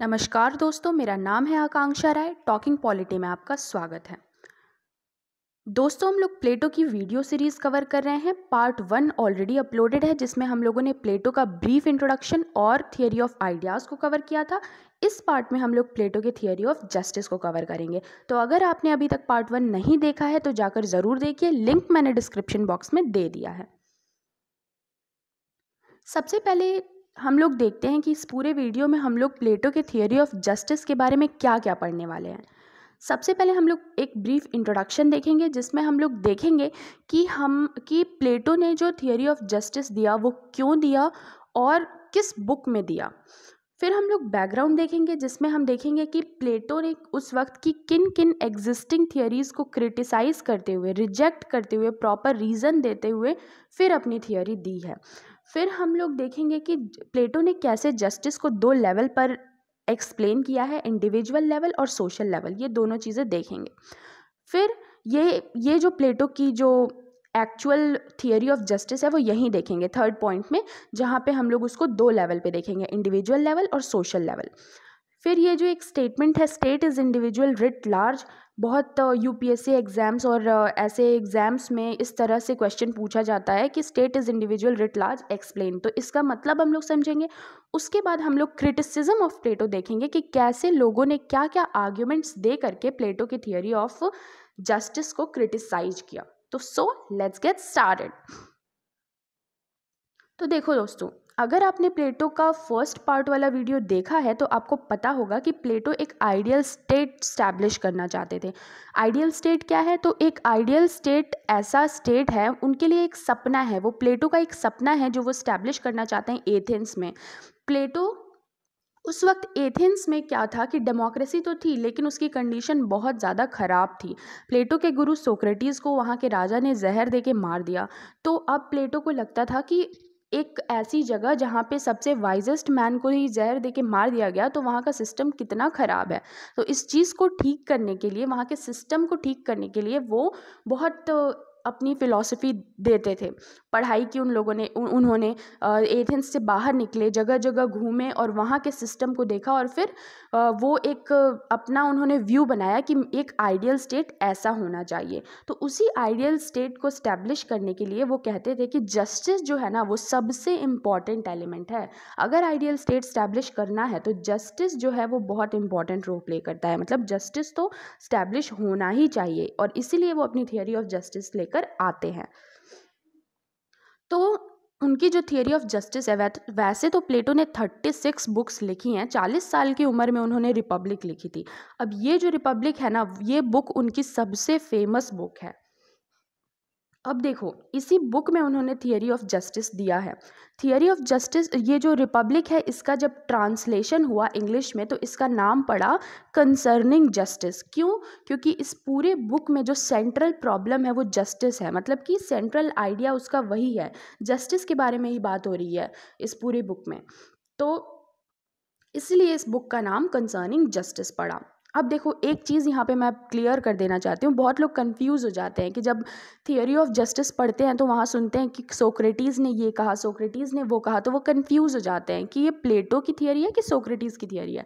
नमस्कार दोस्तों मेरा नाम है आकांक्षा राय टॉकिंग पॉलिटी में आपका स्वागत है दोस्तों हम लोग प्लेटो की वीडियो सीरीज़ कवर कर रहे हैं पार्ट वन ऑलरेडी अपलोडेड है जिसमें हम लोगों ने प्लेटो का ब्रीफ इंट्रोडक्शन और थियोरी ऑफ आइडियाज़ को कवर किया था इस पार्ट में हम लोग प्लेटो के थियोरी ऑफ जस्टिस को कवर करेंगे तो अगर आपने अभी तक पार्ट वन नहीं देखा है तो जाकर ज़रूर देखिए लिंक मैंने डिस्क्रिप्शन बॉक्स में दे दिया है सबसे पहले हम लोग देखते हैं कि इस पूरे वीडियो में हम लोग प्लेटो के थियोरी ऑफ जस्टिस के बारे में क्या क्या पढ़ने वाले हैं सबसे पहले हम लोग एक ब्रीफ इंट्रोडक्शन देखेंगे जिसमें हम लोग देखेंगे कि हम कि प्लेटो ने जो थियोरी ऑफ जस्टिस दिया वो क्यों दिया और किस बुक में दिया फिर हम लोग बैकग्राउंड देखेंगे जिसमें हम देखेंगे कि प्लेटो ने उस वक्त की किन किन एग्जिस्टिंग थियोरीज़ को क्रिटिसाइज़ करते हुए रिजेक्ट करते हुए प्रॉपर रीज़न देते हुए फिर अपनी थियोरी दी है फिर हम लोग देखेंगे कि प्लेटो ने कैसे जस्टिस को दो लेवल पर एक्सप्लेन किया है इंडिविजुअल लेवल और सोशल लेवल ये दोनों चीज़ें देखेंगे फिर ये ये जो प्लेटो की जो एक्चुअल थियोरी ऑफ जस्टिस है वो यहीं देखेंगे थर्ड पॉइंट में जहाँ पे हम लोग उसको दो लेवल पे देखेंगे इंडिविजुअल लेवल और सोशल लेवल फिर ये जो एक स्टेटमेंट है state is individual writ large बहुत यूपीएससी एग्ज़ाम्स और ऐसे एग्ज़ाम्स में इस तरह से क्वेश्चन पूछा जाता है कि state is individual writ large explain तो इसका मतलब हम लोग समझेंगे उसके बाद हम लोग क्रिटिसिज्म ऑफ प्लेटो देखेंगे कि कैसे लोगों ने क्या क्या आर्ग्यूमेंट्स दे करके प्लेटो की थियोरी ऑफ जस्टिस को क्रिटिसाइज किया तो सो लेट्स गेट स्टार्टेड तो देखो दोस्तों अगर आपने प्लेटो का फर्स्ट पार्ट वाला वीडियो देखा है तो आपको पता होगा कि प्लेटो एक आइडियल स्टेट स्टैब्लिश करना चाहते थे आइडियल स्टेट क्या है तो एक आइडियल स्टेट ऐसा स्टेट है उनके लिए एक सपना है वो प्लेटो का एक सपना है जो वो स्टैब्लिश करना चाहते हैं एथेंस में प्लेटो उस वक्त एथेंस में क्या था कि डेमोक्रेसी तो थी लेकिन उसकी कंडीशन बहुत ज़्यादा ख़राब थी प्लेटो के गुरु सोक्रेटिस को वहाँ के राजा ने जहर दे के मार दिया तो अब प्लेटो को लगता था कि एक ऐसी जगह जहाँ पे सबसे वाइजेस्ट मैन को ही जहर दे के मार दिया गया तो वहाँ का सिस्टम कितना ख़राब है तो इस चीज़ को ठीक करने के लिए वहाँ के सिस्टम को ठीक करने के लिए वो बहुत अपनी फ़िलॉसफ़ी देते थे पढ़ाई की उन लोगों ने उन्होंने एथेंस से बाहर निकले जगह जगह घूमे और वहाँ के सिस्टम को देखा और फिर वो एक अपना उन्होंने व्यू बनाया कि एक आइडियल स्टेट ऐसा होना चाहिए तो उसी आइडियल स्टेट को स्टैब्लिश करने के लिए वो कहते थे कि जस्टिस जो है ना वो सबसे इम्पॉर्टेंट एलिमेंट है अगर आइडियल स्टेट स्टैब्लिश करना है तो जस्टिस जो है वो बहुत इंपॉर्टेंट रोल प्ले करता है मतलब जस्टिस तो स्टैब्लिश होना ही चाहिए और इसीलिए वो अपनी थियोरी ऑफ जस्टिस लेकर लेकर आते हैं तो उनकी जो थियोरी ऑफ जस्टिस है वैसे तो प्लेटो ने थर्टी सिक्स बुक्स लिखी हैं चालीस साल की उम्र में उन्होंने रिपब्लिक लिखी थी अब ये जो रिपब्लिक है ना ये बुक उनकी सबसे फेमस बुक है अब देखो इसी बुक में उन्होंने थियोरी ऑफ जस्टिस दिया है थियोरी ऑफ जस्टिस ये जो रिपब्लिक है इसका जब ट्रांसलेशन हुआ इंग्लिश में तो इसका नाम पड़ा कंसर्निंग जस्टिस क्यों क्योंकि इस पूरे बुक में जो सेंट्रल प्रॉब्लम है वो जस्टिस है मतलब कि सेंट्रल आइडिया उसका वही है जस्टिस के बारे में ही बात हो रही है इस पूरे बुक में तो इसलिए इस बुक का नाम कंसर्निंग जस्टिस पड़ा अब देखो एक चीज़ यहाँ पे मैं क्लियर कर देना चाहती हूँ बहुत लोग कंफ्यूज हो जाते हैं कि जब थियोरी ऑफ जस्टिस पढ़ते हैं तो वहाँ सुनते हैं कि सोक्रेटीज़ ने ये कहा सोक्रेटीज़ ने वो कहा तो वो कंफ्यूज हो जाते हैं कि ये प्लेटो की थियोरी है कि सोक्रेटीज़ की थियोरी है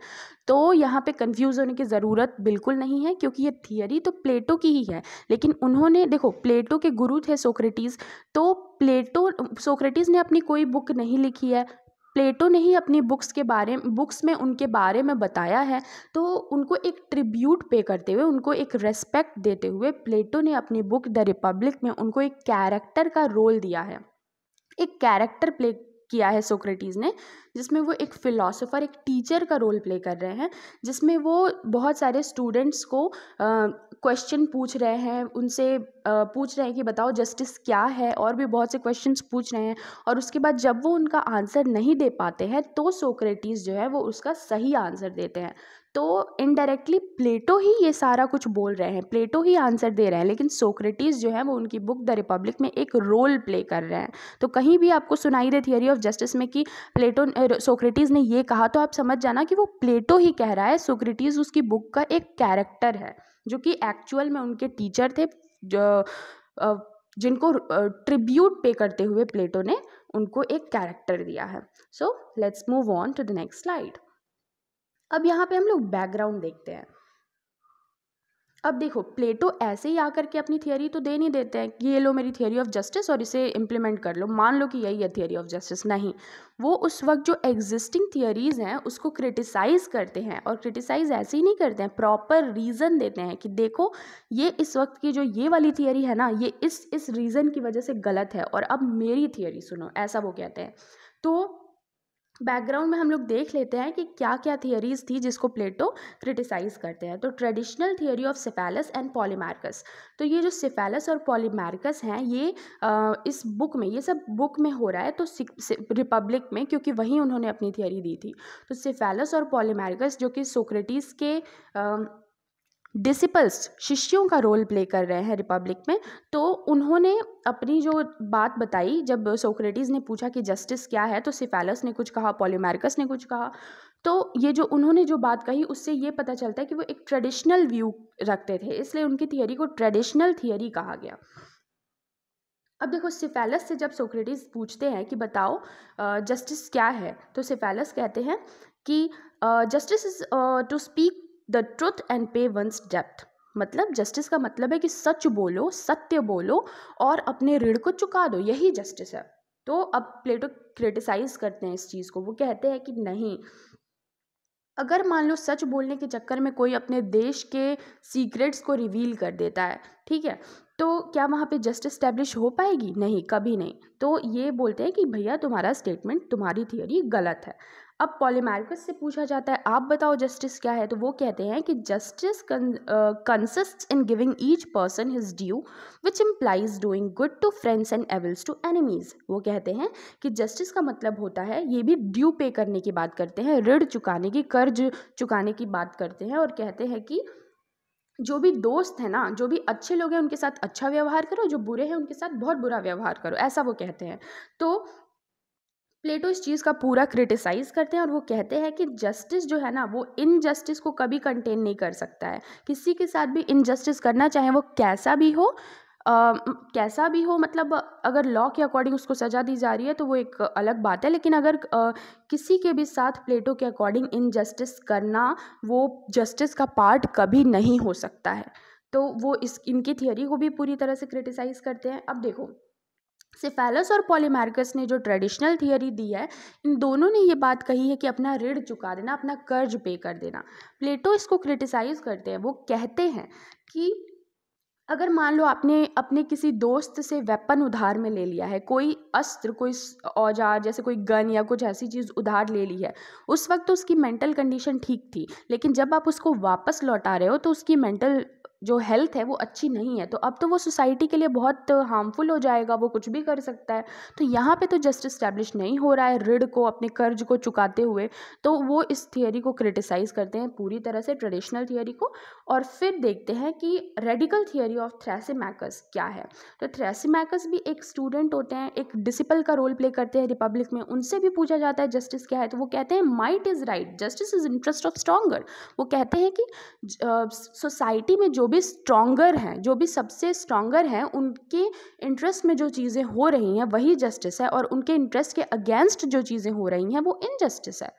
तो यहाँ पे कंफ्यूज होने की ज़रूरत बिल्कुल नहीं है क्योंकि ये थियोरी तो प्लेटो की ही है लेकिन उन्होंने देखो प्लेटो के गुरु थे सोक्रेटीज़ तो प्लेटो सोक्रेटीज़ ने अपनी कोई बुक नहीं लिखी है प्लेटो ने ही अपनी बुक्स के बारे बुक्स में उनके बारे में बताया है तो उनको एक ट्रिब्यूट पे करते हुए उनको एक रेस्पेक्ट देते हुए प्लेटो ने अपनी बुक द रिपब्लिक में उनको एक कैरेक्टर का रोल दिया है एक कैरेक्टर प्ले किया है सोक्रेटीज़ ने जिसमें वो एक फ़िलासफ़र एक टीचर का रोल प्ले कर रहे हैं जिसमें वो बहुत सारे स्टूडेंट्स को क्वेश्चन पूछ रहे हैं उनसे पूछ रहे हैं कि बताओ जस्टिस क्या है और भी बहुत से क्वेश्चंस पूछ रहे हैं और उसके बाद जब वो उनका आंसर नहीं दे पाते हैं तो सोक्रेटीज़ जो है वो उसका सही आंसर देते हैं तो इनडायरेक्टली प्लेटो ही ये सारा कुछ बोल रहे हैं प्लेटो ही आंसर दे रहे हैं लेकिन सोक्रेटिस जो है वो उनकी बुक द रिपब्लिक में एक रोल प्ले कर रहे हैं तो कहीं भी आपको सुनाई दे थियरी ऑफ जस्टिस में कि प्लेटो सोक्रेटिस ने ये कहा तो आप समझ जाना कि वो प्लेटो ही कह रहा है सोक्रेटिस उसकी बुक का एक कैरेक्टर है जो कि एक्चुअल में उनके टीचर थे जो, जिनको ट्रिब्यूट पे करते हुए प्लेटो ने उनको एक कैरेक्टर दिया है so let's move on to the next slide अब यहाँ पे हम लोग बैकग्राउंड देखते हैं अब देखो प्लेटो ऐसे ही आकर के अपनी थियोरी तो दे नहीं देते हैं कि ये लो मेरी थियोरी ऑफ जस्टिस और इसे इम्प्लीमेंट कर लो मान लो कि यही है थियोरी ऑफ जस्टिस नहीं वो उस वक्त जो एग्जिस्टिंग थियोरीज हैं उसको क्रिटिसाइज़ करते हैं और क्रिटिसाइज़ ऐसे ही नहीं करते हैं प्रॉपर रीज़न देते हैं कि देखो ये इस वक्त की जो ये वाली थियोरी है ना ये इस इस रीज़न की वजह से गलत है और अब मेरी थियोरी सुनो ऐसा वो कहते हैं तो बैकग्राउंड में हम लोग देख लेते हैं कि क्या क्या थियरीज थी जिसको प्लेटो क्रिटिसाइज करते हैं तो traditional theory of Cephalus and Polemarchus तो ये जो सिफेलस और पॉलीमार्कस हैं ये आ, इस बुक में ये सब बुक में हो रहा है तो रिपब्लिक में क्योंकि वहीं उन्होंने अपनी थियोरी दी थी तो सिफेलस और पॉलीमार्कस जो कि सोक्रेटिस के आ, डिसिपल्स शिष्यों का रोल प्ले कर रहे हैं रिपब्लिक में तो उन्होंने अपनी जो बात बताई जब सोक्रेटिस ने पूछा कि जस्टिस क्या है तो सिफेलस ने कुछ कहा पोलीमार्कस ने कुछ कहा तो ये जो उन्होंने जो बात कही उससे ये पता चलता है कि वो एक ट्रेडिशनल व्यू रखते थे इसलिए उनकी थियोरी को ट्रेडिशनल थियोरी कहा गया अब देखो सिफेलस से जब सोक्रेटिस पूछते हैं कि बताओ जस्टिस क्या है तो सिफेलस कहते हैं कि justice is to speak the truth and pay one's डेप्थ मतलब जस्टिस का मतलब है कि सच बोलो सत्य बोलो और अपने ऋण को चुका दो यही जस्टिस है तो अब प्लेटो क्रिटिसाइज करते हैं इस चीज़ को वो कहते हैं कि नहीं अगर मान लो सच बोलने के चक्कर में कोई अपने देश के सीक्रेट्स को रिवील कर देता है ठीक है तो क्या वहाँ पे जस्टिस स्टैब्लिश हो पाएगी नहीं कभी नहीं तो ये बोलते हैं कि भैया तुम्हारा स्टेटमेंट तुम्हारी थियोरी गलत है अब पॉलीमार्कस से पूछा जाता है आप बताओ जस्टिस क्या है तो वो कहते हैं कि justice consist in giving each person his due which implies doing good to friends and evils to enemies वो कहते हैं कि जस्टिस का मतलब होता है ये भी ड्यू पे करने की बात करते हैं ऋण चुकाने की कर्ज चुकाने की बात करते हैं और कहते हैं कि जो भी दोस्त है ना जो भी अच्छे लोग हैं उनके साथ अच्छा व्यवहार करो जो बुरे हैं उनके साथ बहुत बुरा व्यवहार करो ऐसा वो कहते हैं तो प्लेटो इस चीज़ का पूरा क्रिटिसाइज़ करते हैं और वो कहते हैं कि जस्टिस जो है ना वो इनजस्टिस को कभी कंटेन नहीं कर सकता है किसी के साथ भी इनजस्टिस करना चाहे वो कैसा भी हो Uh, कैसा भी हो मतलब अगर लॉ के अकॉर्डिंग उसको सजा दी जा रही है तो वो एक अलग बात है लेकिन अगर uh, किसी के भी साथ प्लेटो के अकॉर्डिंग इनजस्टिस करना वो जस्टिस का पार्ट कभी नहीं हो सकता है तो वो इस इनकी थियोरी को भी पूरी तरह से क्रिटिसाइज़ करते हैं अब देखो सिफेलस और पॉलीमार्कस ने जो ट्रेडिशनल थियोरी दी है इन दोनों ने ये बात कही है कि अपना ऋण चुका देना अपना कर्ज पे कर देना प्लेटो इसको क्रिटिसाइज़ करते हैं वो कहते हैं कि अगर मान लो आपने अपने किसी दोस्त से वेपन उधार में ले लिया है कोई अस्त्र कोई औजार जैसे कोई गन या कुछ ऐसी चीज़ उधार ले ली है उस वक्त तो उसकी मेंटल कंडीशन ठीक थी लेकिन जब आप उसको वापस लौटा रहे हो तो उसकी मेंटल जो हेल्थ है वो अच्छी नहीं है तो अब तो वो सोसाइटी के लिए बहुत हार्मफुल हो जाएगा वो कुछ भी कर सकता है तो यहाँ पे तो जस्ट इस्टेब्लिश नहीं हो रहा है ऋण को अपने कर्ज को चुकाते हुए तो वो इस थियोरी को क्रिटिसाइज़ करते हैं पूरी तरह से ट्रेडिशनल थियोरी को और फिर देखते हैं कि रेडिकल थियोरी ऑफ थ्रेसिमैकस क्या है तो थ्रेसिमैकस भी एक स्टूडेंट होते हैं एक डिसिपल का रोल प्ले करते हैं रिपब्लिक में उनसे भी पूछा जाता है जस्टिस क्या है तो वो कहते हैं might is right justice is interest of stronger वो कहते हैं कि सोसाइटी में जो भी स्ट्रॉन्गर हैं जो भी सबसे स्ट्रॉन्गर हैं उनके इंटरेस्ट में जो चीज़ें हो रही हैं वही जस्टिस है और उनके इंटरेस्ट के अगेंस्ट जो चीज़ें हो रही हैं वो इनजस्टिस है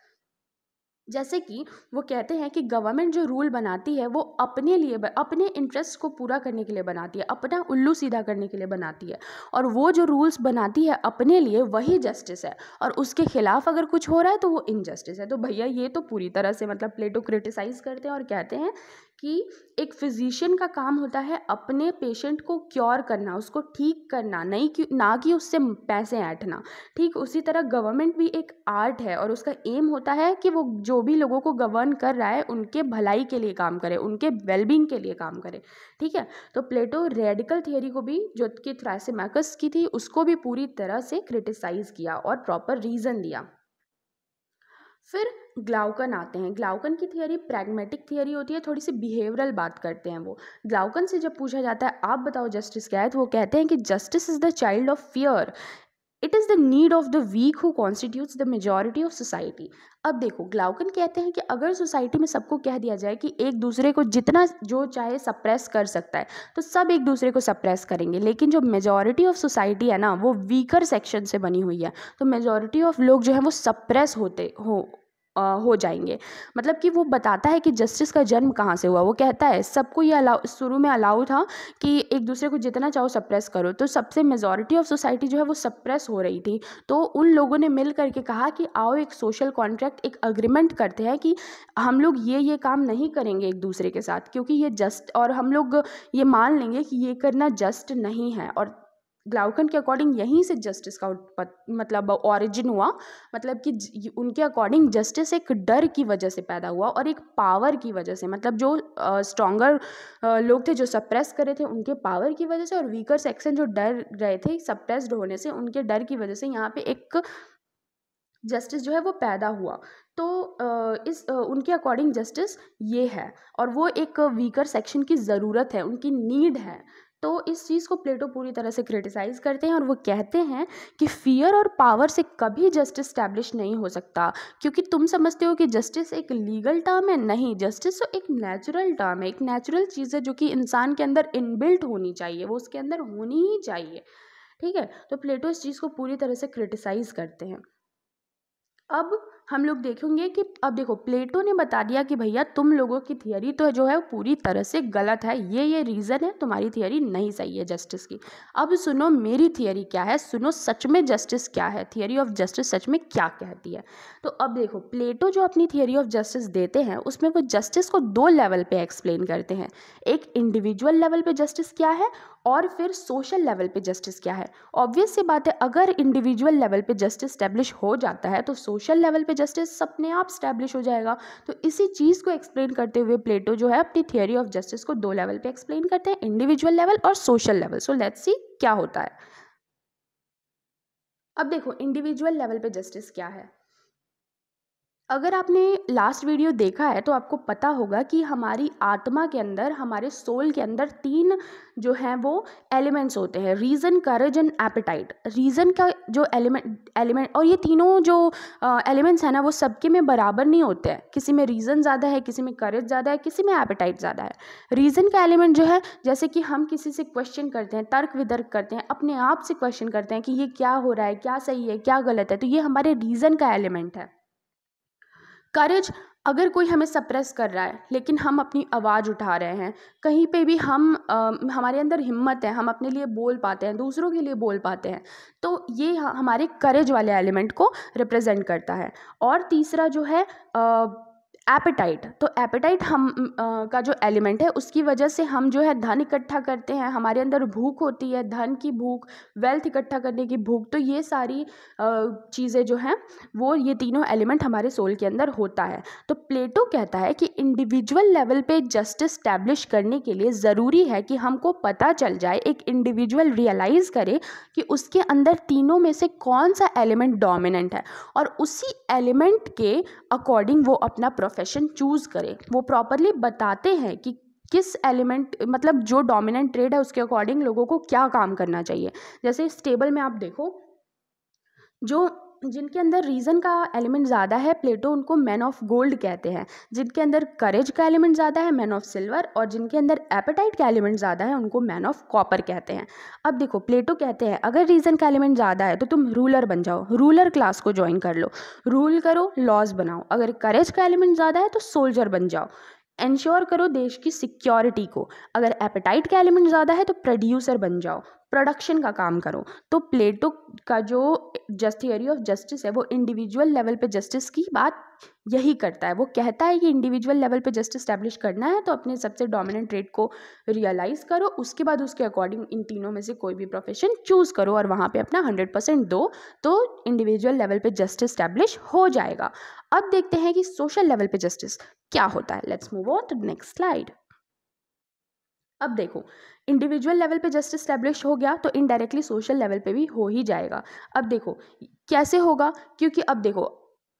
जैसे कि वो कहते हैं कि गवर्नमेंट जो रूल बनाती है वो अपने लिए अपने इंटरेस्ट को पूरा करने के लिए बनाती है अपना उल्लू सीधा करने के लिए बनाती है और वो जो रूल्स बनाती है अपने लिए वही जस्टिस है और उसके खिलाफ अगर कुछ हो रहा है तो वो इनजस्टिस है तो भैया ये तो पूरी तरह से मतलब प्लेटो क्रिटिसाइज़ करते हैं और कहते हैं कि एक फिज़िशियन का काम होता है अपने पेशेंट को क्योर करना उसको ठीक करना नहीं कि ना कि उससे पैसे ऐंठना ठीक उसी तरह गवर्नमेंट भी एक आर्ट है और उसका एम होता है कि वो जो भी लोगों को गवर्न कर रहा है उनके भलाई के लिए काम करे उनके वेलबींग के लिए काम करे ठीक है तो प्लेटो रेडिकल थियोरी को भी जो कि थ्रासेमैकस की थी उसको भी पूरी तरह से क्रिटिसाइज़ किया और प्रॉपर रीज़न दिया फिर ग्लाउकन आते हैं ग्लाउकन की थियोरी प्रैग्मेटिक थियोरी होती है थोड़ी सी बिहेवियरल बात करते हैं वो ग्लाउकन से जब पूछा जाता है आप बताओ जस्टिस क्या है तो वो कहते हैं कि justice is the child of fear it is the need of the weak who constitutes the majority of society अब देखो ग्लाउकन कहते हैं कि अगर सोसाइटी में सबको कह दिया जाए कि एक दूसरे को जितना जो चाहे सप्रेस कर सकता है तो सब एक दूसरे को सप्रेस करेंगे लेकिन जो मेजोरिटी ऑफ सोसाइटी है ना वो वीकर सेक्शन से बनी हुई है तो मेजोरिटी ऑफ लोग जो है वो सप्रेस होते हो हो जाएंगे मतलब कि वो बताता है कि जस्टिस का जन्म कहाँ से हुआ वो कहता है सबको ये अलाउ शुरू में अलाउ था कि एक दूसरे को जितना चाहो सप्रेस करो तो सबसे मेजोरिटी ऑफ सोसाइटी जो है वो सप्रेस हो रही थी तो उन लोगों ने मिल करके कहा कि आओ एक सोशल कॉन्ट्रैक्ट एक अग्रीमेंट करते हैं कि हम लोग ये ये काम नहीं करेंगे एक दूसरे के साथ क्योंकि ये जस्ट और हम लोग ये मान लेंगे कि ये करना जस्ट नहीं है और ग्लाउकन के अकॉर्डिंग यहीं से जस्टिस का मतलब ओरिजिन हुआ मतलब कि उनके अकॉर्डिंग जस्टिस एक डर की वजह से पैदा हुआ और एक पावर की वजह से मतलब जो स्ट्रॉन्गर लोग थे जो सप्रेस करे थे उनके पावर की वजह से और वीकर सेक्शन जो डर रहे थे सप्रेस्ड होने से उनके डर की वजह से यहाँ पे एक जस्टिस जो है वो पैदा हुआ तो इस उनके अकॉर्डिंग जस्टिस ये है और वो एक वीकर सेक्शन की ज़रूरत है उनकी नीड है तो इस चीज़ को प्लेटो पूरी तरह से क्रिटिसाइज़ करते हैं और वो कहते हैं कि फियर और पावर से कभी जस्टिस स्टैब्लिश नहीं हो सकता क्योंकि तुम समझते हो कि जस्टिस एक लीगल टर्म है नहीं जस्टिस तो एक नेचुरल टर्म है एक नेचुरल चीज़ है जो कि इंसान के अंदर इनबिल्ट होनी चाहिए वो उसके अंदर होनी ही चाहिए ठीक है तो प्लेटो इस चीज़ को पूरी तरह से क्रिटिसाइज़ करते हैं अब हम लोग देखेंगे कि अब देखो प्लेटो ने बता दिया कि भैया तुम लोगों की थियोरी तो जो है वो पूरी तरह से गलत है ये ये रीज़न है तुम्हारी थियोरी नहीं सही है जस्टिस की अब सुनो मेरी थियोरी क्या है सुनो सच में जस्टिस क्या है थियोरी ऑफ जस्टिस सच में क्या कहती है तो अब देखो प्लेटो जो अपनी थियोरी ऑफ जस्टिस देते हैं उसमें वो जस्टिस को दो लेवल पर एक्सप्लेन करते हैं एक इंडिविजुअल लेवल पर जस्टिस क्या है और फिर सोशल लेवल पे जस्टिस क्या है ऑब्वियस सी बात है अगर इंडिविजुअल लेवल पे जस्टिस स्टैब्लिश हो जाता है तो सोशल लेवल पे जस्टिस अपने आप स्टैब्लिश हो जाएगा तो इसी चीज़ को एक्सप्लेन करते हुए प्लेटो जो है अपनी थियोरी ऑफ जस्टिस को दो लेवल पे एक्सप्लेन करते हैं इंडिविजुअल लेवल और social level so let's see क्या होता है अब देखो इंडिविजुअल लेवल पे जस्टिस क्या है अगर आपने लास्ट वीडियो देखा है तो आपको पता होगा कि हमारी आत्मा के अंदर हमारे सोल के अंदर तीन जो हैं वो एलिमेंट्स होते हैं reason courage and appetite reason का जो एलिमेंट एलिमेंट और ये तीनों जो एलिमेंट्स हैं ना वो सबके में बराबर नहीं होते हैं किसी में रीज़न ज़्यादा है किसी में करेज ज़्यादा है किसी में एपेटाइट ज़्यादा है रीज़न का एलिमेंट जो है जैसे कि हम किसी से क्वेश्चन करते हैं तर्क वितर्क करते हैं अपने आप से क्वेश्चन करते हैं कि ये क्या हो रहा है क्या सही है क्या गलत है तो ये हमारे रीज़न का एलिमेंट है करेज अगर कोई हमें सप्रेस कर रहा है लेकिन हम अपनी आवाज़ उठा रहे हैं कहीं पे भी हम आ, हमारे अंदर हिम्मत है हम अपने लिए बोल पाते हैं दूसरों के लिए बोल पाते हैं तो ये हमारे करेज वाले एलिमेंट को रिप्रेजेंट करता है और तीसरा जो है आ, एपेटाइट तो एपेटाइट हम आ, का जो एलिमेंट है उसकी वजह से हम जो है धन इकट्ठा करते हैं हमारे अंदर भूख होती है धन की भूख वेल्थ इकट्ठा करने की भूख तो ये सारी चीज़ें जो हैं वो ये तीनों एलिमेंट हमारे सोल के अंदर होता है तो प्लेटो कहता है कि इंडिविजुअल लेवल पे जस्टिस स्टैब्लिश करने के लिए ज़रूरी है कि हमको पता चल जाए एक इंडिविजुअल रियलाइज़ करे कि उसके अंदर तीनों में से कौन सा एलिमेंट डोमिनेंट है और उसी एलिमेंट के अकॉर्डिंग वो अपना प्रोफेशन चूज़ करें वो प्रॉपरली बताते हैं कि किस एलिमेंट मतलब जो डोमिनेंट ट्रेड है उसके अकॉर्डिंग लोगों को क्या काम करना चाहिए जैसे इस टेबल में आप देखो जो जिनके अंदर रीज़न का एलिमेंट ज़्यादा है प्लेटो उनको मैन ऑफ गोल्ड कहते हैं जिनके अंदर करेज का एलिमेंट ज़्यादा है मैन ऑफ सिल्वर और जिनके अंदर एपेटाइट का एलिमेंट ज़्यादा है उनको मैन ऑफ कॉपर कहते हैं अब देखो प्लेटो कहते हैं अगर रीज़न का एलिमेंट ज़्यादा है तो तुम रूलर बन जाओ रूलर क्लास को ज्वाइन कर लो रूल करो लॉज बनाओ अगर करेज का एलिमेंट ज़्यादा है तो सोल्जर बन जाओ इंश्योर करो देश की सिक्योरिटी को अगर एपेटाइट का एलिमेंट ज़्यादा है तो प्रोड्यूसर बन जाओ प्रोडक्शन का काम करो तो प्लेटो का जो जस्ट थियोरी ऑफ जस्टिस है वो इंडिविजुअल लेवल पे जस्टिस की बात यही करता है वो कहता है कि इंडिविजुअल लेवल पे जस्ट इस्टेब्लिश करना है तो अपने सबसे डोमिनेंट ट्रेड को रियलाइज़ करो उसके बाद उसके अकॉर्डिंग इन तीनों में से कोई भी प्रोफेशन चूज़ करो और वहाँ पे अपना हंड्रेड परसेंट दो तो इंडिविजुअल लेवल पे जस्ट इस्टेब्लिश हो जाएगा अब देखते हैं कि सोशल लेवल पे जस्टिस क्या होता है let's move on to next slide अब देखो इंडिविजुअल लेवल पे जस्ट इस्टेब्लिश हो गया तो इनडायरेक्टली सोशल लेवल पे भी हो ही जाएगा अब देखो कैसे होगा क्योंकि अब देखो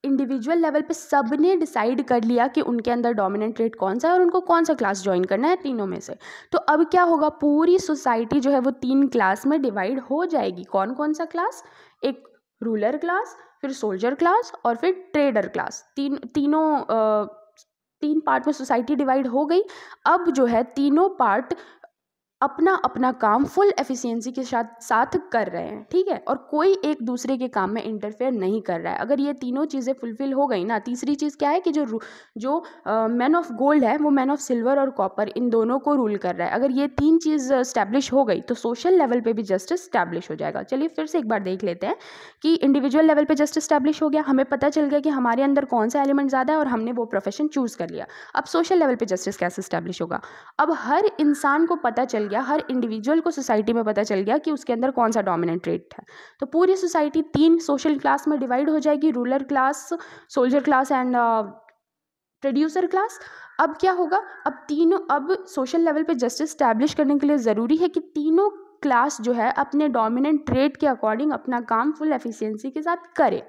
इंडिविजुअल लेवल पे सब ने डिसाइड कर लिया कि उनके अंदर डोमिनेंट ट्रेड कौन सा है और उनको कौन सा क्लास ज्वाइन करना है तीनों में से तो अब क्या होगा पूरी सोसाइटी जो है वो तीन क्लास में डिवाइड हो जाएगी कौन कौन सा क्लास एक रूलर क्लास फिर सोल्जर क्लास और फिर ट्रेडर क्लास तीन तीनों आ, तीन पार्ट में सोसाइटी डिवाइड हो गई अब जो है तीनों पार्ट अपना अपना काम फुल एफिशिएंसी के साथ साथ कर रहे हैं ठीक है और कोई एक दूसरे के काम में इंटरफेयर नहीं कर रहा है अगर ये तीनों चीज़ें फुलफिल हो गई ना तीसरी चीज़ क्या है कि जो जो मैन ऑफ गोल्ड है वो मैन ऑफ सिल्वर और कॉपर इन दोनों को रूल कर रहा है अगर ये तीन चीज़ स्टैब्लिश हो गई तो सोशल लेवल पर भी जस्टिस स्टैब्लिश हो जाएगा चलिए फिर से एक बार देख लेते हैं कि इंडिविजुअल लेवल पर जस्टिस स्टैब्लिश हो गया हमें पता चल गया कि हमारे अंदर कौन सा एलिमेंट ज़्यादा है और हमने वो प्रोफेशन चूज़ कर लिया अब सोशल लेवल पर जस्टिस कैसे स्टैब्लिश होगा अब हर इंसान को पता चल गया हर इंडिविजुअल को सोसाइटी में पता चल गया कि उसके अंदर कौन सा डोमिनेंट ट्रेट था तो पूरी सोसाइटी तीन सोशल क्लास में डिवाइड हो जाएगी ruler class soldier class and producer class अब क्या होगा अब तीनों अब सोशल लेवल पे जस्टिस स्टैब्लिश करने के लिए ज़रूरी है कि तीनों क्लास जो है अपने डोमिनेंट ट्रेड के अकॉर्डिंग अपना काम फुल एफिशिएंसी के साथ करे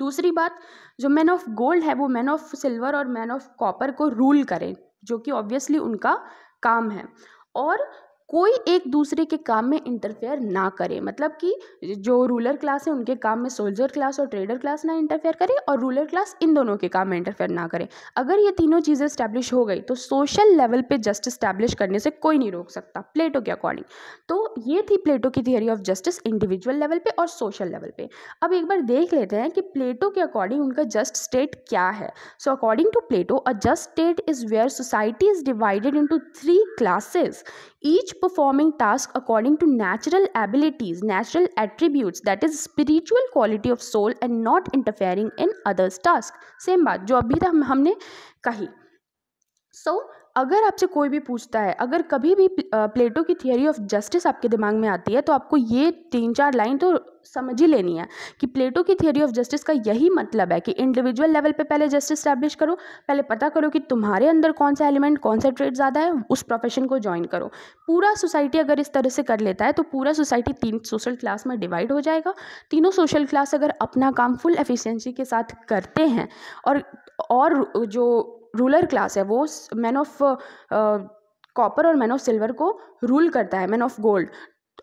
दूसरी बात जो मैन ऑफ गोल्ड है वो मैन ऑफ सिल्वर और मैन ऑफ कॉपर को रूल करें जो कि ऑब्वियसली उनका काम है और कोई एक दूसरे के काम में इंटरफेयर ना करे मतलब कि जो रूलर क्लास है उनके काम में सोल्जर क्लास और ट्रेडर क्लास ना इंटरफेयर करे और रूलर क्लास इन दोनों के काम में इंटरफेयर ना करे अगर ये तीनों चीज़ें स्टैब्लिश हो गई तो सोशल लेवल पे जस्टिस स्टैब्लिश करने से कोई नहीं रोक सकता प्लेटो के अकॉर्डिंग तो ये थी प्लेटो की theory of justice individual level पर और सोशल लेवल पर अब एक बार देख लेते हैं कि प्लेटो के अकॉर्डिंग उनका जस्ट स्टेट क्या है so according to Plato a just state is where society is divided into three classes each performing task according to natural abilities, natural attributes, that is spiritual quality of soul and not interfering in others' task. Same बात जो अभी तक हमने कही. So अगर आपसे कोई भी पूछता है अगर कभी भी प्लेटो की थियोरी ऑफ जस्टिस आपके दिमाग में आती है तो आपको ये तीन चार लाइन तो समझ ही लेनी है कि प्लेटो की थियोरी ऑफ जस्टिस का यही मतलब है कि इंडिविजुअल लेवल पे पहले जस्टिस स्टैब्लिश करो पहले पता करो कि तुम्हारे अंदर कौन सा एलिमेंट कौन सा ट्रेड ज़्यादा है उस प्रोफेशन को ज्वाइन करो पूरा सोसाइटी अगर इस तरह से कर लेता है तो पूरा सोसाइटी तीन सोशल क्लास में डिवाइड हो जाएगा तीनों सोशल क्लास अगर अपना काम फुल एफिशिएंसी के साथ करते हैं और और जो रूलर क्लास है वो मैन ऑफ कॉपर और मैन ऑफ सिल्वर को रूल करता है मैन ऑफ गोल्ड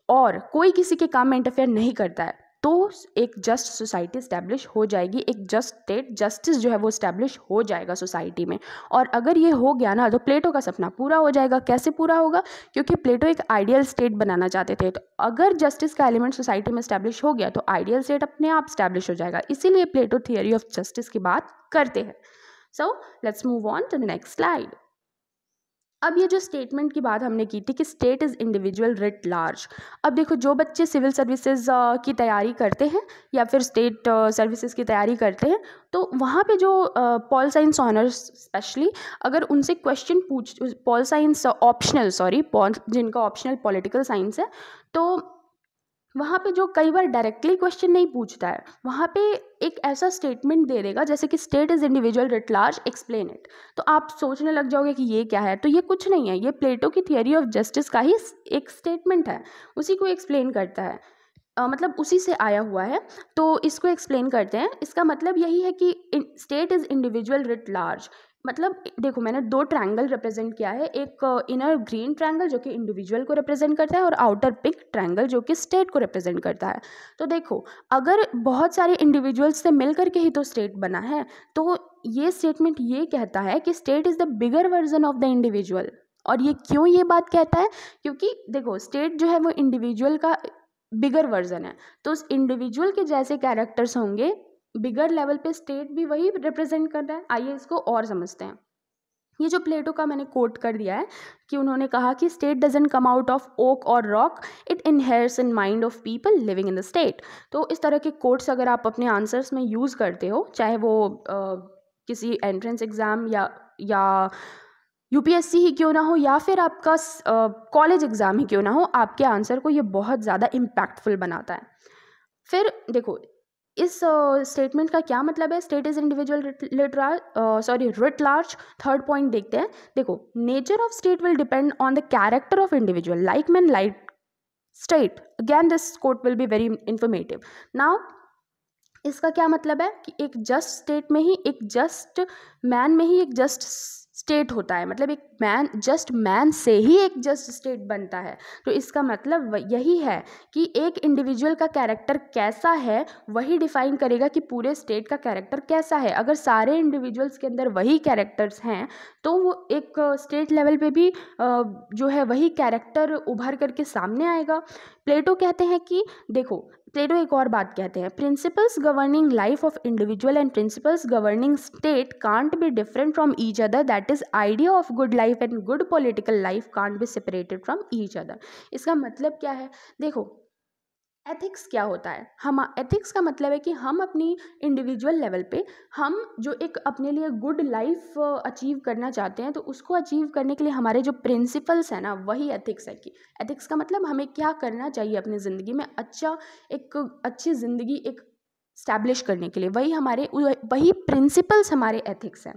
और कोई किसी के काम में इंटरफेयर नहीं करता है तो एक जस्ट सोसाइटी स्टैब्लिश हो जाएगी एक जस्ट स्टेट जस्टिस जो है वो स्टैब्लिश हो जाएगा सोसाइटी में और अगर ये हो गया ना तो प्लेटो का सपना पूरा हो जाएगा कैसे पूरा होगा क्योंकि प्लेटो एक आइडियल स्टेट बनाना चाहते थे तो अगर जस्टिस का एलिमेंट सोसाइटी में स्टैब्लिश हो गया तो आइडियल स्टेट अपने आप स्टैब्लिश हो जाएगा इसीलिए प्लेटो थियरी ऑफ जस्टिस की बात करते हैं so let's move on to the next slide अब ये जो स्टेटमेंट की बात हमने की थी कि state is individual writ large अब देखो जो बच्चे सिविल सर्विसेज uh, की तैयारी करते हैं या फिर स्टेट सर्विसेज uh, की तैयारी करते हैं तो वहाँ पे जो पॉल साइंस ऑनर्स स्पेशली अगर उनसे क्वेश्चन पूछ पॉल साइंस ऑप्शनल सॉरी जिनका ऑप्शनल पॉलिटिकल साइंस है तो वहाँ पे जो कई बार डायरेक्टली क्वेश्चन नहीं पूछता है वहाँ पे एक ऐसा स्टेटमेंट दे देगा जैसे कि state is individual writ large explain it तो आप सोचने लग जाओगे कि ये क्या है तो ये कुछ नहीं है ये प्लेटो की थियोरी ऑफ जस्टिस का ही एक स्टेटमेंट है उसी को एक्सप्लेन करता है Uh, मतलब उसी से आया हुआ है तो इसको एक्सप्लेन करते हैं इसका मतलब यही है कि state is individual writ large मतलब देखो मैंने दो ट्रायंगल रिप्रेजेंट किया है एक इनर ग्रीन ट्रायंगल जो कि इंडिविजुअल को रिप्रेजेंट करता है और आउटर पिंक ट्रायंगल जो कि स्टेट को रिप्रेजेंट करता है तो देखो अगर बहुत सारे इंडिविजुअल्स से मिल करके ही तो स्टेट बना है तो ये स्टेटमेंट ये कहता है कि state is the bigger version of the individual और ये क्यों ये बात कहता है क्योंकि देखो स्टेट जो है वो इंडिविजुअल का बिगर वर्जन है तो उस इंडिविजुअल के जैसे कैरेक्टर्स होंगे बिगर लेवल पे स्टेट भी वही रिप्रेजेंट कर रहा है आइए इसको और समझते हैं ये जो प्लेटो का मैंने कोट कर दिया है कि उन्होंने कहा कि state doesn't come out of oak और rock it inheres in mind of people living in the state तो इस तरह के कोट्स अगर आप अपने आंसर्स में यूज़ करते हो चाहे वो आ, किसी एंट्रेंस एग्ज़ाम या या यूपीएससी ही क्यों ना हो या फिर आपका कॉलेज एग्ज़ाम ही क्यों ना हो आपके आंसर को ये बहुत ज़्यादा इम्पैक्टफुल बनाता है फिर देखो इस स्टेटमेंट का क्या मतलब है state is individual sorry writ large third point देखते हैं देखो nature of state will depend on the character of individual like man like state again this quote will be very informative now इसका क्या मतलब है कि एक जस्ट स्टेट में ही एक जस्ट मैन में ही एक जस्ट स्टेट होता है मतलब एक मैन जस्ट मैन से ही एक जस्ट स्टेट बनता है तो इसका मतलब यही है कि एक इंडिविजुअल का कैरेक्टर कैसा है वही डिफाइन करेगा कि पूरे स्टेट का कैरेक्टर कैसा है अगर सारे इंडिविजुअल्स के अंदर वही कैरेक्टर्स हैं तो वो एक स्टेट लेवल पे भी जो है वही कैरेक्टर उभर करके सामने आएगा प्लेटो कहते हैं कि देखो प्लेटो एक और बात कहते हैं principles governing life of individual and principles governing state can't be different from each other that is idea of good life and good political life can't be separated from each other इसका मतलब क्या है देखो ethics क्या होता है हम ethics का मतलब है कि हम अपनी इंडिविजुअल लेवल पे हम जो एक अपने लिए गुड लाइफ अचीव करना चाहते हैं तो उसको अचीव करने के लिए हमारे जो प्रिंसिपल्स हैं ना वही एथिक्स है कि एथिक्स का मतलब हमें क्या करना चाहिए अपनी ज़िंदगी में अच्छा एक अच्छी ज़िंदगी एक स्टैब्लिश करने के लिए वही हमारे वही प्रिंसिपल्स हमारे एथिक्स हैं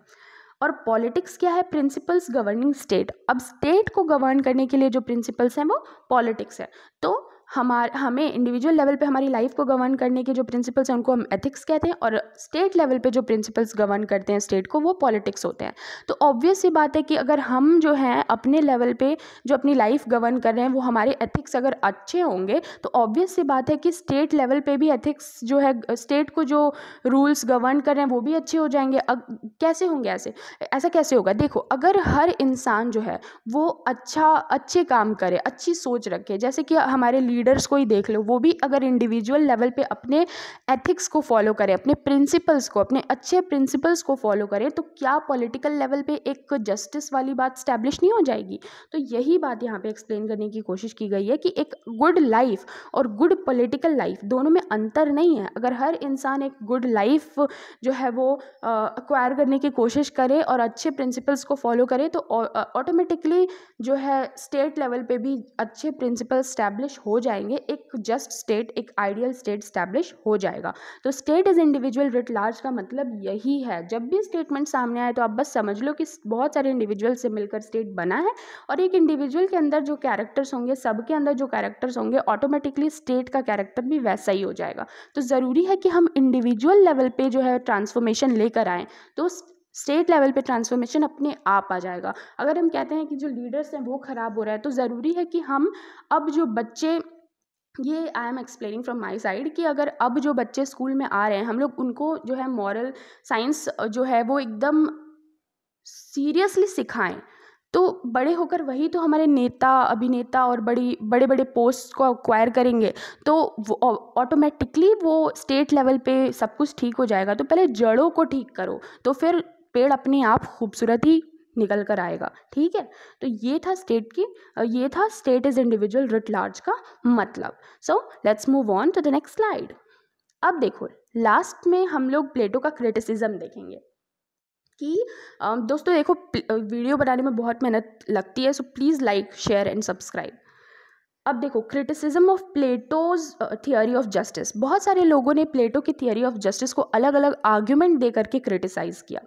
और पॉलिटिक्स क्या है प्रिंसिपल्स गवर्निंग स्टेट अब स्टेट को गवर्न करने के लिए जो प्रिंसिपल्स हैं वो पॉलिटिक्स है तो हमार हमें इंडिविजुअल लेवल पे हमारी लाइफ को गवर्न करने के जो प्रिंसिपल्स हैं उनको हम एथिक्स कहते हैं और स्टेट लेवल पे जो प्रिंसिपल्स गवर्न करते हैं स्टेट को वो पॉलिटिक्स होते हैं तो ऑब्वियस ये बात है कि अगर हम जो हैं अपने लेवल पे जो अपनी लाइफ गवर्न कर रहे हैं वो हमारे एथिक्स अगर अच्छे होंगे तो ऑब्वियस सी बात है कि स्टेट लेवल पर भी एथिक्स जो है स्टेट को जो रूल्स गवर्न कर रहे हैं वो भी अच्छे हो जाएंगे अग, कैसे होंगे ऐसे ऐसा कैसे होगा देखो अगर हर इंसान जो है वो अच्छा अच्छे काम करे अच्छी सोच रखे जैसे कि हमारे लीडर्स को ही देख लो वो भी अगर इंडिविजुअल लेवल पे अपने एथिक्स को फॉलो करें अपने प्रिंसिपल्स को अपने अच्छे प्रिंसिपल्स को फॉलो करें तो क्या पॉलिटिकल लेवल पे एक जस्टिस वाली बात स्टैब्लिश नहीं हो जाएगी तो यही बात यहाँ पे एक्सप्लेन करने की कोशिश की गई है कि एक गुड लाइफ और गुड पोलिटिकल लाइफ दोनों में अंतर नहीं है अगर हर इंसान एक गुड लाइफ जो है वो अक्वायर करने की कोशिश करे और अच्छे प्रिंसिपल्स को फॉलो करे तो ऑटोमेटिकली जो है स्टेट लेवल पर भी अच्छे प्रिंसिपल स्टैब्लिश हो जाएंगे एक जस्ट स्टेट एक आइडियल स्टेट स्टैब्लिश हो जाएगा तो state is individual writ large का मतलब यही है जब भी स्टेटमेंट सामने आए तो आप बस समझ लो कि बहुत सारे इंडिविजुअल से मिलकर स्टेट बना है और एक इंडिविजुअल के अंदर जो कैरेक्टर्स होंगे सब के अंदर जो कैरेक्टर्स होंगे ऑटोमेटिकली स्टेट का कैरेक्टर भी वैसा ही हो जाएगा तो ज़रूरी है कि हम इंडिविजुअल लेवल पर जो है ट्रांसफॉर्मेशन लेकर आएँ तो स्टेट लेवल पे ट्रांसफॉर्मेशन अपने आप आ जाएगा अगर हम कहते हैं कि जो लीडर्स हैं वो ख़राब हो रहा है तो ज़रूरी है कि हम अब जो बच्चे ये I am explaining from my side कि अगर अब जो बच्चे स्कूल में आ रहे हैं हम लोग उनको जो है मॉरल साइंस जो है वो एकदम सीरियसली सिखाएं तो बड़े होकर वही तो हमारे नेता अभिनेता और बड़ी बड़े बड़े पोस्ट को अक्वायर करेंगे तो ऑटोमेटिकली वो स्टेट लेवल पे सब कुछ ठीक हो जाएगा तो पहले जड़ों को ठीक करो तो फिर पेड़ अपने आप खूबसूरती निकल कर आएगा ठीक है तो ये था स्टेट की ये था state is individual writ large का मतलब so let's move on to the next slide अब देखो लास्ट में हम लोग प्लेटो का क्रिटिसिज्म देखेंगे कि दोस्तों देखो वीडियो बनाने में बहुत मेहनत लगती है so please like share and subscribe अब देखो criticism of Plato's theory of justice बहुत सारे लोगों ने प्लेटो की थियोरी ऑफ जस्टिस को अलग अलग आर्ग्यूमेंट दे करके क्रिटिसाइज़ किया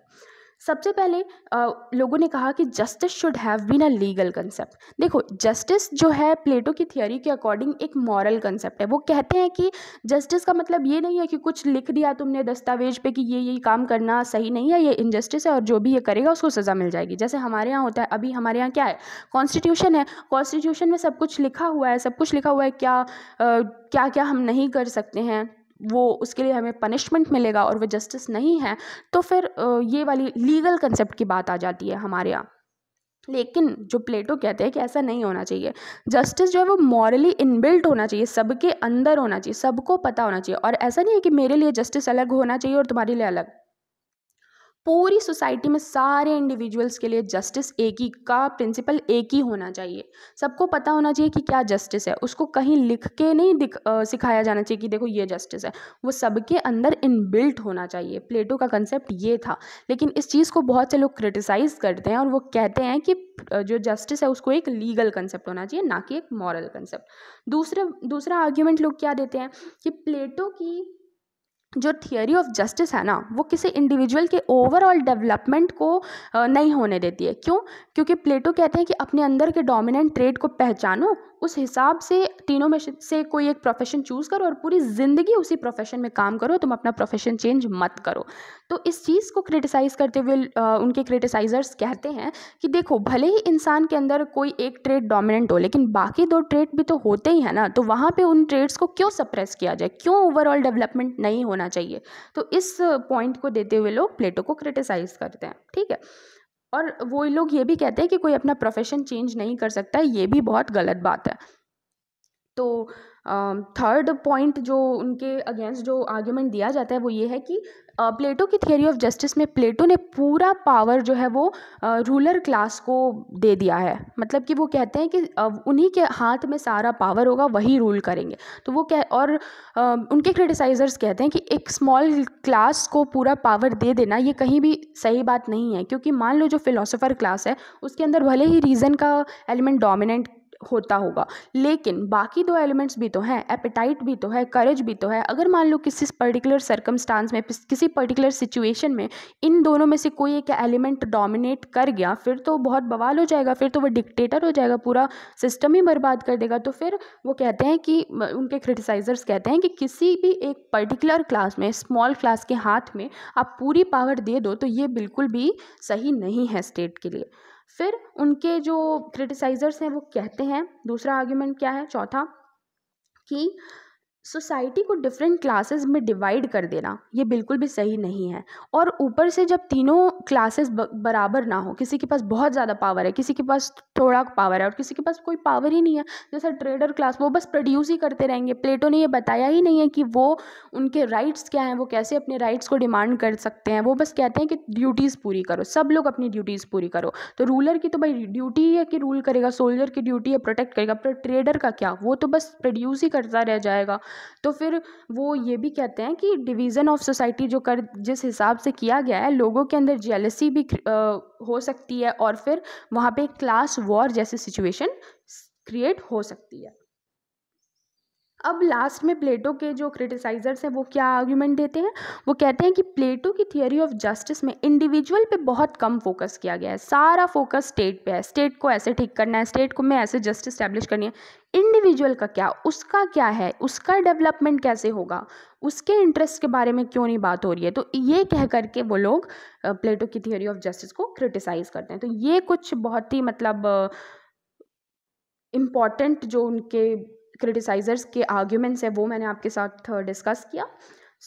सबसे पहले आ, लोगों ने कहा कि justice should have been a legal concept देखो जस्टिस जो है प्लेटो की थियोरी के अकॉर्डिंग एक मॉरल कंसेप्ट है वो कहते हैं कि जस्टिस का मतलब ये नहीं है कि कुछ लिख दिया तुमने दस्तावेज पे कि ये ये काम करना सही नहीं है ये इनजस्टिस है और जो भी ये करेगा उसको सज़ा मिल जाएगी जैसे हमारे यहाँ होता है अभी हमारे यहाँ क्या है कॉन्स्टिट्यूशन है कॉन्स्टिट्यूशन में सब कुछ लिखा हुआ है सब कुछ लिखा हुआ है क्या आ, क्या क्या हम नहीं कर सकते हैं वो उसके लिए हमें पनिशमेंट मिलेगा और वो जस्टिस नहीं है तो फिर ये वाली लीगल कंसेप्ट की बात आ जाती है हमारे यहाँ लेकिन जो प्लेटो कहते हैं कि ऐसा नहीं होना चाहिए जस्टिस जो है वो मॉरली इनबिल्ट होना चाहिए सबके अंदर होना चाहिए सबको पता होना चाहिए और ऐसा नहीं है कि मेरे लिए जस्टिस अलग होना चाहिए और तुम्हारे लिए अलग पूरी सोसाइटी में सारे इंडिविजुअल्स के लिए जस्टिस एक ही का प्रिंसिपल एक ही होना चाहिए सबको पता होना चाहिए कि क्या जस्टिस है उसको कहीं लिख के नहीं दिख आ, सिखाया जाना चाहिए कि देखो ये जस्टिस है वो सबके अंदर इनबिल्ट होना चाहिए प्लेटो का कंसेप्ट ये था लेकिन इस चीज़ को बहुत से लोग क्रिटिसाइज़ करते हैं और वो कहते हैं कि जो जस्टिस है उसको एक लीगल कंसेप्ट होना चाहिए ना कि एक मॉरल कंसेप्ट दूसरे दूसरा आर्ग्यूमेंट लोग क्या देते हैं कि प्लेटो की जो थियोरी ऑफ जस्टिस है ना वो किसी इंडिविजुअल के ओवरऑल डेवलपमेंट को नहीं होने देती है क्यों क्योंकि प्लेटो कहते हैं कि अपने अंदर के डोमिनेंट ट्रेड को पहचानो उस हिसाब से तीनों में से कोई एक प्रोफेशन चूज़ करो और पूरी ज़िंदगी उसी प्रोफेशन में काम करो तुम अपना प्रोफेशन चेंज मत करो तो इस चीज़ को क्रिटिसाइज़ करते हुए उनके क्रिटिसाइज़र्स कहते हैं कि देखो भले ही इंसान के अंदर कोई एक ट्रेड डोमिनेंट हो लेकिन बाकी दो ट्रेड भी तो होते ही है ना तो वहाँ पे उन ट्रेड्स को क्यों सप्रेस किया जाए क्यों ओवरऑल डेवलपमेंट नहीं होना चाहिए तो इस पॉइंट को देते हुए लोग प्लेटो को क्रिटिसाइज़ करते हैं ठीक है और वो लोग ये भी कहते हैं कि कोई अपना प्रोफेशन चेंज नहीं कर सकता ये भी बहुत गलत बात है तो थर्ड पॉइंट जो उनके अगेंस्ट जो आर्ग्यूमेंट दिया जाता है वो ये है कि प्लेटो की थियोरी ऑफ जस्टिस में प्लेटो ने पूरा पावर जो है वो रूलर क्लास को दे दिया है मतलब कि वो कहते हैं कि उन्हीं के हाथ में सारा पावर होगा वही रूल करेंगे तो वो कह और उनके क्रिटिसाइजर्स कहते हैं कि एक स्मॉल क्लास को पूरा पावर दे देना ये कहीं भी सही बात नहीं है क्योंकि मान लो जो फिलोसोफर क्लास है उसके अंदर भले ही रीज़न का एलिमेंट डोमिनेंट होता होगा लेकिन बाकी दो एलिमेंट्स भी तो हैं एपेटाइट भी तो है करेज भी तो है अगर मान लो किसी पर्टिकुलर सर्कमस्टांस में किसी पर्टिकुलर सिचुएशन में इन दोनों में से कोई एक एलिमेंट डोमिनेट कर गया फिर तो बहुत बवाल हो जाएगा फिर तो वो डिक्टेटर हो जाएगा पूरा सिस्टम ही बर्बाद कर देगा तो फिर वो कहते हैं कि उनके क्रिटिसाइजर्स कहते हैं कि किसी भी एक पर्टिकुलर क्लास में स्मॉल क्लास के हाथ में आप पूरी पावर दे दो तो ये बिल्कुल भी सही नहीं है स्टेट के लिए फिर उनके जो क्रिटिसाइज़र्स हैं वो कहते हैं दूसरा आर्ग्यूमेंट क्या है चौथा कि सोसाइटी को डिफरेंट क्लासेस में डिवाइड कर देना ये बिल्कुल भी सही नहीं है और ऊपर से जब तीनों क्लासेस बराबर ना हो किसी के पास बहुत ज़्यादा पावर है किसी के पास थोड़ा पावर है और किसी के पास कोई पावर ही नहीं है जैसा ट्रेडर क्लास वो बस प्रोड्यूस ही करते रहेंगे प्लेटो ने ये बताया ही नहीं है कि वो उनके राइट्स क्या हैं वो कैसे अपने राइट्स को डिमांड कर सकते हैं वो बस कहते हैं कि ड्यूटीज़ पूरी करो सब लोग अपनी ड्यूटीज़ पूरी करो तो रूलर की तो भाई ड्यूटी है कि रूल करेगा सोल्जर की ड्यूटी है प्रोटेक्ट करेगा पर ट्रेडर का क्या वो तो बस प्रोड्यूस ही करता रह जाएगा तो फिर वो ये भी कहते हैं कि डिवीज़न ऑफ सोसाइटी जो कर जिस हिसाब से किया गया है लोगों के अंदर जेलसी भी हो सकती है और फिर वहाँ पे क्लास वॉर जैसी सिचुएशन क्रिएट हो सकती है अब लास्ट में प्लेटो के जो क्रिटिसाइज़र्स हैं वो क्या आर्ग्यूमेंट देते हैं वो कहते हैं कि प्लेटो की थियोरी ऑफ जस्टिस में इंडिविजुअल पे बहुत कम फोकस किया गया है सारा फोकस स्टेट पे है स्टेट को ऐसे ठीक करना है स्टेट को में ऐसे जस्टिस स्टैब्लिश करनी है इंडिविजुअल का क्या उसका क्या है उसका डेवलपमेंट कैसे होगा उसके इंटरेस्ट के बारे में क्यों नहीं बात हो रही है तो ये कह करके वो लोग प्लेटो की थियोरी ऑफ जस्टिस को क्रिटिसाइज़ करते हैं तो ये कुछ बहुत ही मतलब इम्पॉर्टेंट जो उनके क्रिटिसाइज़र्स के आर्ग्यूमेंट्स हैं वो मैंने आपके साथ डिस्कस uh, किया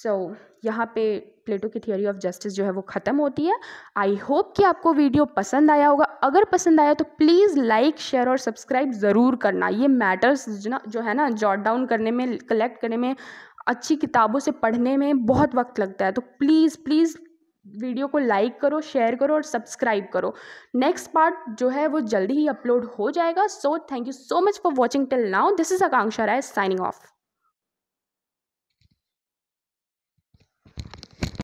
सो so, यहाँ पे प्लेटो की थियोरी ऑफ जस्टिस जो है वो ख़त्म होती है आई होप कि आपको वीडियो पसंद आया होगा अगर पसंद आया तो प्लीज़ लाइक शेयर और सब्सक्राइब ज़रूर करना ये मैटर्स ना जो है ना जॉट डाउन करने में कलेक्ट करने में अच्छी किताबों से पढ़ने में बहुत वक्त लगता है तो प्लीज़ प्लीज़ वीडियो को लाइक करो शेयर करो और सब्सक्राइब करो नेक्स्ट पार्ट जो है वो जल्दी ही अपलोड हो जाएगा so thank you so much for watching till now this is Akanksha Rai signing of